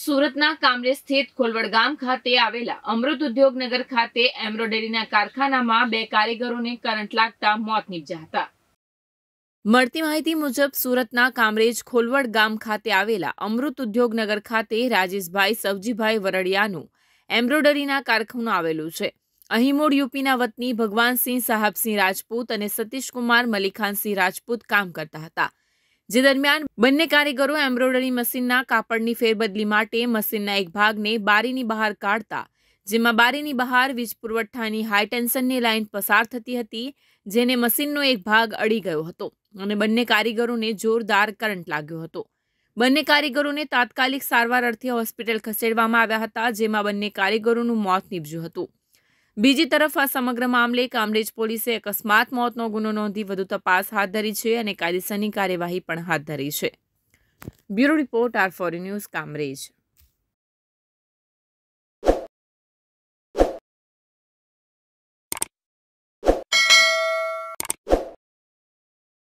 સુરતના કામરે સ્થિત ખોલવડ ગામ ખાતે આવેલા અમૃત ઉદ્યોગનગર ખાતે એમ્બ્રોડરીના કારખાનામાં બે કારીગરોને કરંટ લાગતા મોત નીપજ્યા હતા મળતી માહિતી મુજબ સુરતના કામરેજ ખોલવડ ગામ ખાતે આવેલા અમૃત ઉદ્યોગનગર ખાતે રાજેશભાઈ સવજીભાઈ વરડિયાનું એમ્બ્રોડરીના કારખાનું આવેલું છે અહીં મૂળ યુપીના વતની ભગવાનસિંહ સાહબસિંહ રાજપૂત અને સતીશકુમાર મલિખાનસિંહ રાજપૂત કામ કરતા હતા જે દરમિયાન બંને કારીગરો એમ્બ્રોઇડરી મશીનના કાપડની ફેરબદલી માટે મશીનના એક ભાગને બારીની બહાર કાઢતા જેમાં બારીની બહાર વીજ પુરવઠાની હાઈટેન્શનની ટેન્શનની લાઇન પસાર થતી હતી જેને મશીનનો એક ભાગ અડી ગયો હતો અને બંને કારીગરોને જોરદાર કરંટ લાગ્યો હતો બંને કારીગરોને તાત્કાલિક સારવાર અર્થે હોસ્પિટલ ખસેડવામાં આવ્યા હતા જેમાં બંને કારીગરોનું મોત નીપજ્યું હતું બીજી તરફ આ સમગ્ર મામલે કામરેજ પોલીસે અકસ્માત મોતનો ગુનો નોંધી વધુ તપાસ હાથ ધરી છે અને કાયદેસરની કાર્યવાહી પણ હાથ ધરી છે બ્યુરો રિપોર્ટ આર ફોરી ન્યૂઝ કામરેજ